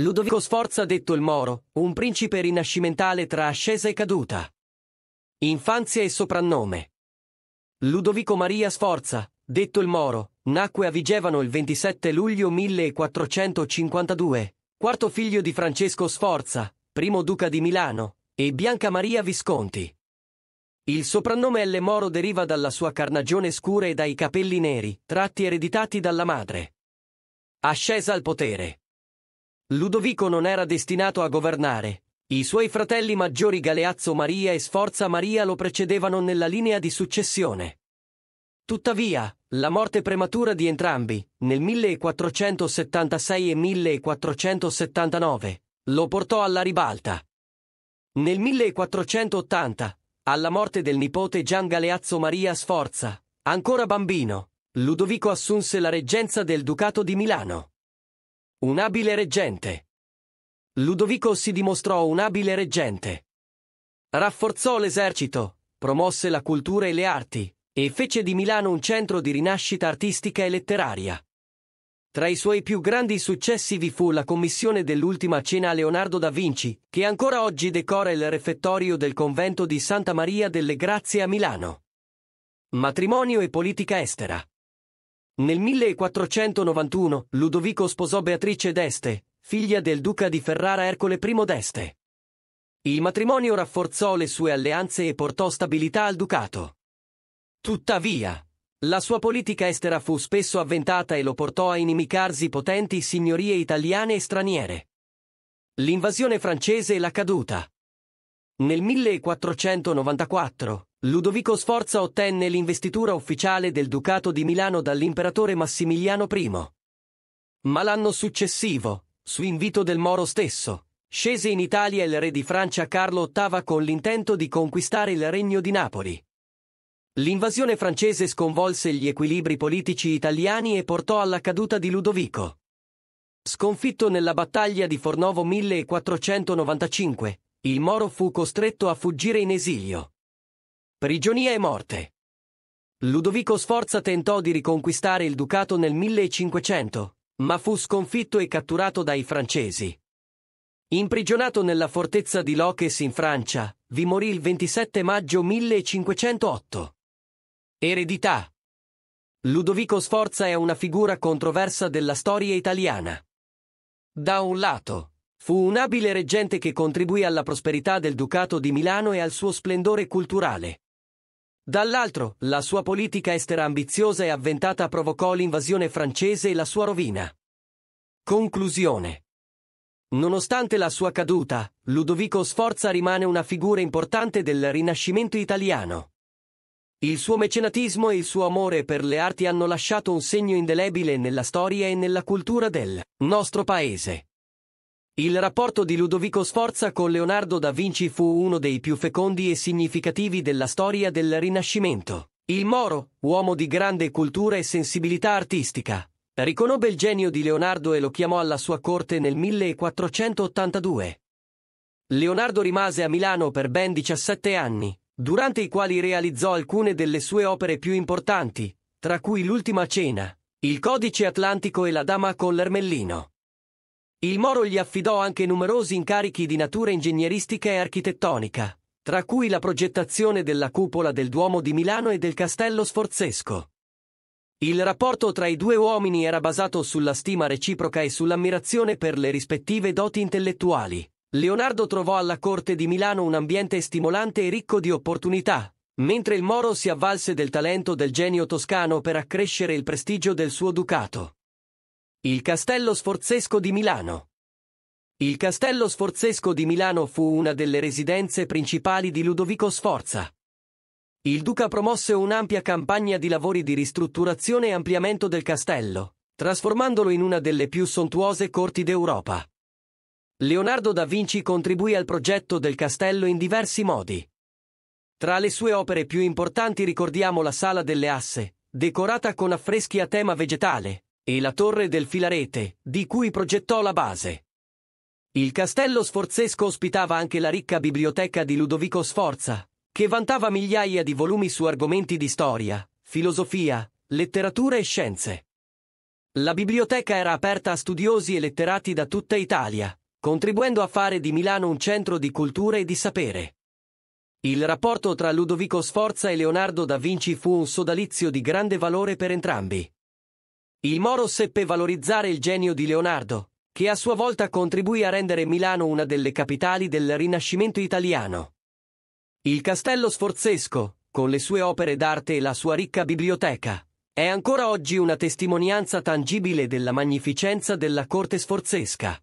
Ludovico Sforza detto il Moro, un principe rinascimentale tra ascesa e caduta. Infanzia e soprannome. Ludovico Maria Sforza, detto il Moro, nacque a Vigevano il 27 luglio 1452, quarto figlio di Francesco Sforza, primo duca di Milano, e Bianca Maria Visconti. Il soprannome L. Moro deriva dalla sua carnagione scura e dai capelli neri, tratti ereditati dalla madre. Ascesa al potere. Ludovico non era destinato a governare. I suoi fratelli maggiori Galeazzo Maria e Sforza Maria lo precedevano nella linea di successione. Tuttavia, la morte prematura di entrambi, nel 1476 e 1479, lo portò alla ribalta. Nel 1480, alla morte del nipote Gian Galeazzo Maria Sforza, ancora bambino, Ludovico assunse la reggenza del Ducato di Milano. Un abile reggente. Ludovico si dimostrò un abile reggente. Rafforzò l'esercito, promosse la cultura e le arti, e fece di Milano un centro di rinascita artistica e letteraria. Tra i suoi più grandi successi vi fu la commissione dell'ultima cena a Leonardo da Vinci, che ancora oggi decora il refettorio del convento di Santa Maria delle Grazie a Milano. Matrimonio e politica estera. Nel 1491 Ludovico sposò Beatrice d'Este, figlia del duca di Ferrara Ercole I d'Este. Il matrimonio rafforzò le sue alleanze e portò stabilità al ducato. Tuttavia, la sua politica estera fu spesso avventata e lo portò a inimicarsi potenti signorie italiane e straniere. L'invasione francese e la caduta. Nel 1494, Ludovico Sforza ottenne l'investitura ufficiale del Ducato di Milano dall'imperatore Massimiliano I. Ma l'anno successivo, su invito del Moro stesso, scese in Italia il re di Francia Carlo VIII con l'intento di conquistare il regno di Napoli. L'invasione francese sconvolse gli equilibri politici italiani e portò alla caduta di Ludovico. Sconfitto nella battaglia di Fornovo 1495, il Moro fu costretto a fuggire in esilio. Prigionia e morte. Ludovico Sforza tentò di riconquistare il ducato nel 1500, ma fu sconfitto e catturato dai francesi. Imprigionato nella fortezza di Loques in Francia, vi morì il 27 maggio 1508. Eredità. Ludovico Sforza è una figura controversa della storia italiana. Da un lato, fu un abile reggente che contribuì alla prosperità del Ducato di Milano e al suo splendore culturale. Dall'altro, la sua politica estera ambiziosa e avventata provocò l'invasione francese e la sua rovina. Conclusione. Nonostante la sua caduta, Ludovico Sforza rimane una figura importante del Rinascimento italiano. Il suo mecenatismo e il suo amore per le arti hanno lasciato un segno indelebile nella storia e nella cultura del nostro paese. Il rapporto di Ludovico Sforza con Leonardo da Vinci fu uno dei più fecondi e significativi della storia del Rinascimento. Il Moro, uomo di grande cultura e sensibilità artistica, riconobbe il genio di Leonardo e lo chiamò alla sua corte nel 1482. Leonardo rimase a Milano per ben 17 anni, durante i quali realizzò alcune delle sue opere più importanti, tra cui L'ultima cena, Il codice atlantico e La dama con l'ermellino. Il Moro gli affidò anche numerosi incarichi di natura ingegneristica e architettonica, tra cui la progettazione della cupola del Duomo di Milano e del Castello Sforzesco. Il rapporto tra i due uomini era basato sulla stima reciproca e sull'ammirazione per le rispettive doti intellettuali. Leonardo trovò alla corte di Milano un ambiente stimolante e ricco di opportunità, mentre il Moro si avvalse del talento del genio toscano per accrescere il prestigio del suo ducato. Il Castello Sforzesco di Milano Il Castello Sforzesco di Milano fu una delle residenze principali di Ludovico Sforza. Il duca promosse un'ampia campagna di lavori di ristrutturazione e ampliamento del castello, trasformandolo in una delle più sontuose corti d'Europa. Leonardo da Vinci contribuì al progetto del castello in diversi modi. Tra le sue opere più importanti ricordiamo la Sala delle Asse, decorata con affreschi a tema vegetale, e la torre del Filarete, di cui progettò la base. Il castello sforzesco ospitava anche la ricca biblioteca di Ludovico Sforza, che vantava migliaia di volumi su argomenti di storia, filosofia, letteratura e scienze. La biblioteca era aperta a studiosi e letterati da tutta Italia, contribuendo a fare di Milano un centro di cultura e di sapere. Il rapporto tra Ludovico Sforza e Leonardo da Vinci fu un sodalizio di grande valore per entrambi. Il Moro seppe valorizzare il genio di Leonardo, che a sua volta contribuì a rendere Milano una delle capitali del Rinascimento italiano. Il Castello Sforzesco, con le sue opere d'arte e la sua ricca biblioteca, è ancora oggi una testimonianza tangibile della magnificenza della corte sforzesca.